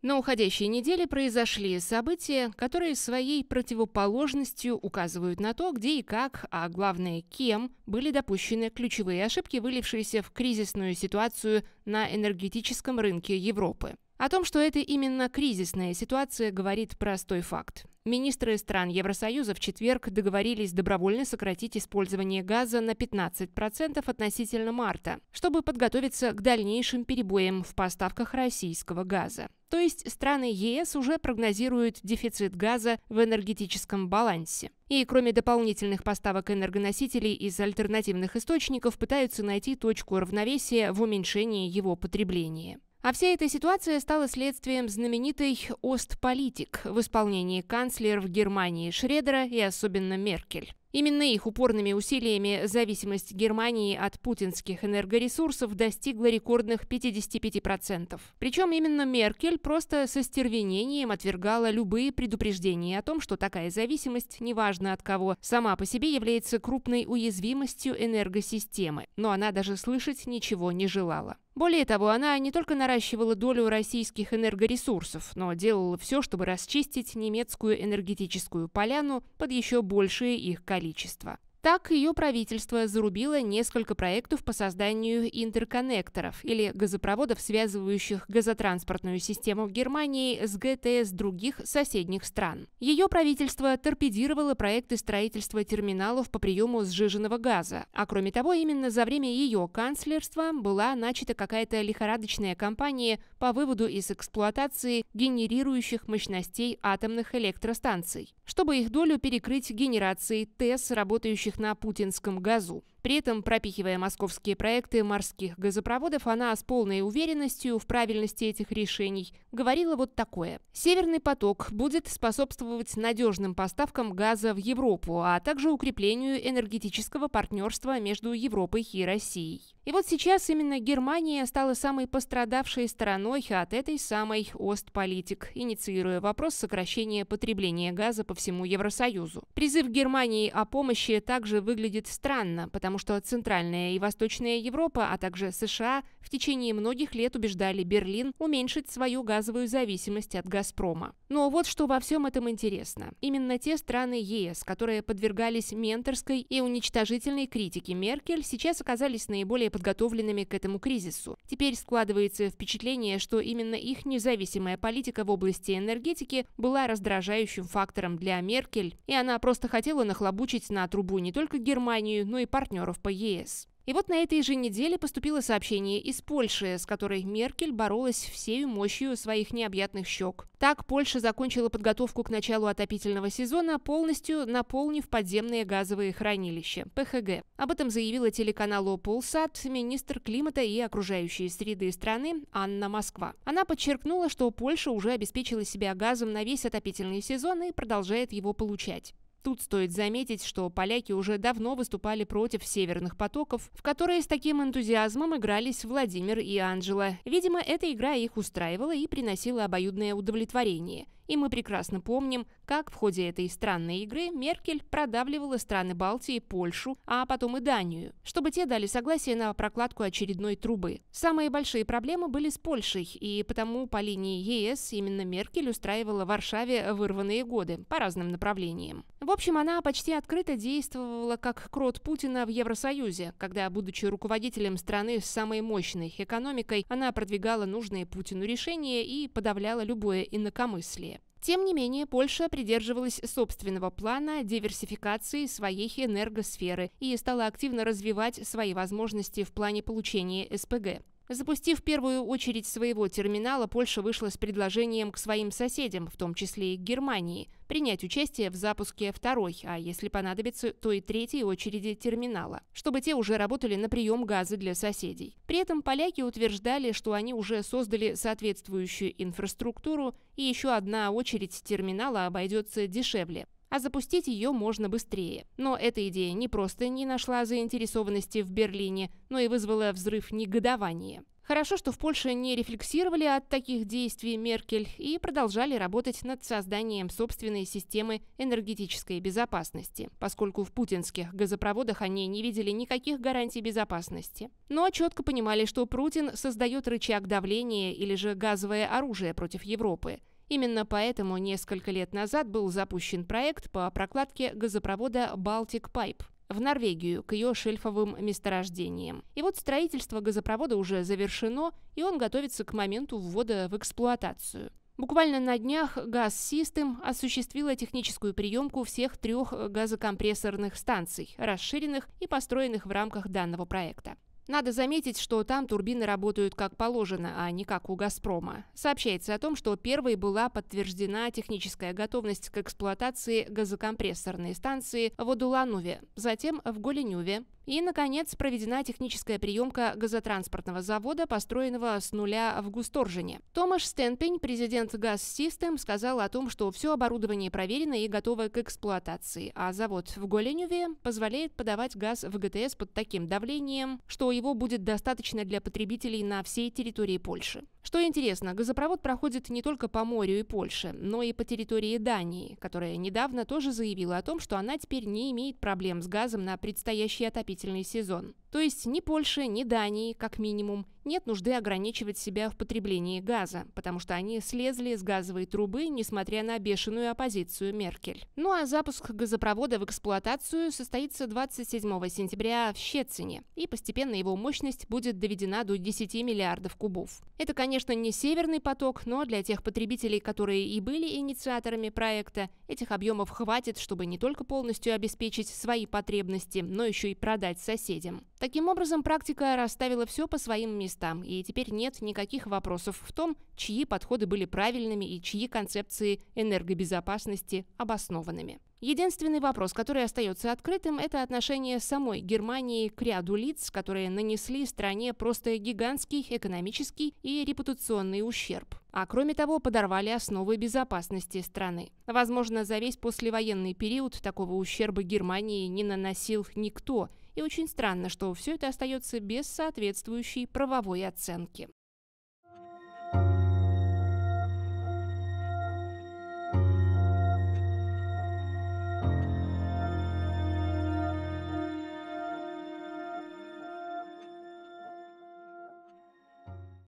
На уходящей неделе произошли события, которые своей противоположностью указывают на то, где и как, а главное, кем были допущены ключевые ошибки, вылившиеся в кризисную ситуацию на энергетическом рынке Европы. О том, что это именно кризисная ситуация, говорит простой факт. Министры стран Евросоюза в четверг договорились добровольно сократить использование газа на 15% относительно марта, чтобы подготовиться к дальнейшим перебоям в поставках российского газа. То есть страны ЕС уже прогнозируют дефицит газа в энергетическом балансе. И кроме дополнительных поставок энергоносителей из альтернативных источников, пытаются найти точку равновесия в уменьшении его потребления. А вся эта ситуация стала следствием знаменитой «Остполитик» в исполнении канцлеров Германии Шредера и особенно Меркель. Именно их упорными усилиями зависимость Германии от путинских энергоресурсов достигла рекордных 55%. Причем именно Меркель просто со стервенением отвергала любые предупреждения о том, что такая зависимость, неважно от кого, сама по себе является крупной уязвимостью энергосистемы. Но она даже слышать ничего не желала. Более того, она не только наращивала долю российских энергоресурсов, но делала все, чтобы расчистить немецкую энергетическую поляну под еще большее их количество количество. Так, ее правительство зарубило несколько проектов по созданию интерконнекторов или газопроводов, связывающих газотранспортную систему в Германии с ГТС других соседних стран. Ее правительство торпедировало проекты строительства терминалов по приему сжиженного газа. А кроме того, именно за время ее канцлерства была начата какая-то лихорадочная кампания по выводу из эксплуатации генерирующих мощностей атомных электростанций, чтобы их долю перекрыть генерацией ТЭС, работающих работающих на путинском газу. При этом, пропихивая московские проекты морских газопроводов, она с полной уверенностью в правильности этих решений говорила вот такое. «Северный поток будет способствовать надежным поставкам газа в Европу, а также укреплению энергетического партнерства между Европой и Россией». И вот сейчас именно Германия стала самой пострадавшей стороной от этой самой Остполитик, инициируя вопрос сокращения потребления газа по всему Евросоюзу. Призыв Германии о помощи также выглядит странно, потому потому что Центральная и Восточная Европа, а также США в течение многих лет убеждали Берлин уменьшить свою газовую зависимость от «Газпрома». Но вот что во всем этом интересно. Именно те страны ЕС, которые подвергались менторской и уничтожительной критике Меркель, сейчас оказались наиболее подготовленными к этому кризису. Теперь складывается впечатление, что именно их независимая политика в области энергетики была раздражающим фактором для Меркель, и она просто хотела нахлобучить на трубу не только Германию, но и партнеров партнеров по ЕС. И вот на этой же неделе поступило сообщение из Польши, с которой Меркель боролась всей мощью своих необъятных щек. Так Польша закончила подготовку к началу отопительного сезона, полностью наполнив подземные газовые хранилища – ПХГ. Об этом заявила телеканалу Полсат министр климата и окружающей среды страны Анна Москва. Она подчеркнула, что Польша уже обеспечила себя газом на весь отопительный сезон и продолжает его получать. Тут стоит заметить, что поляки уже давно выступали против северных потоков, в которые с таким энтузиазмом игрались Владимир и Анжела. Видимо, эта игра их устраивала и приносила обоюдное удовлетворение – и мы прекрасно помним, как в ходе этой странной игры Меркель продавливала страны Балтии, Польшу, а потом и Данию, чтобы те дали согласие на прокладку очередной трубы. Самые большие проблемы были с Польшей, и потому по линии ЕС именно Меркель устраивала в Варшаве вырванные годы по разным направлениям. В общем, она почти открыто действовала как крот Путина в Евросоюзе, когда, будучи руководителем страны с самой мощной экономикой, она продвигала нужные Путину решения и подавляла любое инакомыслие. Тем не менее, Польша придерживалась собственного плана диверсификации своей энергосферы и стала активно развивать свои возможности в плане получения СПГ. Запустив первую очередь своего терминала, Польша вышла с предложением к своим соседям, в том числе и к Германии, принять участие в запуске второй, а если понадобится, то и третьей очереди терминала, чтобы те уже работали на прием газа для соседей. При этом поляки утверждали, что они уже создали соответствующую инфраструктуру, и еще одна очередь терминала обойдется дешевле а запустить ее можно быстрее. Но эта идея не просто не нашла заинтересованности в Берлине, но и вызвала взрыв негодования. Хорошо, что в Польше не рефлексировали от таких действий Меркель и продолжали работать над созданием собственной системы энергетической безопасности, поскольку в путинских газопроводах они не видели никаких гарантий безопасности. Но четко понимали, что Путин создает рычаг давления или же газовое оружие против Европы – Именно поэтому несколько лет назад был запущен проект по прокладке газопровода «Балтик Пайп» в Норвегию к ее шельфовым месторождениям. И вот строительство газопровода уже завершено, и он готовится к моменту ввода в эксплуатацию. Буквально на днях Газ Систем осуществила техническую приемку всех трех газокомпрессорных станций, расширенных и построенных в рамках данного проекта. Надо заметить, что там турбины работают как положено, а не как у «Газпрома». Сообщается о том, что первой была подтверждена техническая готовность к эксплуатации газокомпрессорной станции в Адуланове, затем в Голенюве, и, наконец, проведена техническая приемка газотранспортного завода, построенного с нуля в Густоржине. Томаш Стенпень, президент Газ Систем, сказал о том, что все оборудование проверено и готово к эксплуатации, а завод в Голеневе позволяет подавать газ в ГТС под таким давлением, что его будет достаточно для потребителей на всей территории Польши. Что интересно, газопровод проходит не только по морю и Польше, но и по территории Дании, которая недавно тоже заявила о том, что она теперь не имеет проблем с газом на предстоящий отопительный отопительный сезон. То есть ни Польше, ни Дании, как минимум, нет нужды ограничивать себя в потреблении газа, потому что они слезли с газовой трубы, несмотря на бешеную оппозицию Меркель. Ну а запуск газопровода в эксплуатацию состоится 27 сентября в Щецине, и постепенно его мощность будет доведена до 10 миллиардов кубов. Это, конечно, не северный поток, но для тех потребителей, которые и были инициаторами проекта, этих объемов хватит, чтобы не только полностью обеспечить свои потребности, но еще и продать соседям. Таким образом, практика расставила все по своим местам, и теперь нет никаких вопросов в том, чьи подходы были правильными и чьи концепции энергобезопасности обоснованными. Единственный вопрос, который остается открытым, это отношение самой Германии к ряду лиц, которые нанесли стране просто гигантский экономический и репутационный ущерб. А кроме того, подорвали основы безопасности страны. Возможно, за весь послевоенный период такого ущерба Германии не наносил никто – и очень странно, что все это остается без соответствующей правовой оценки.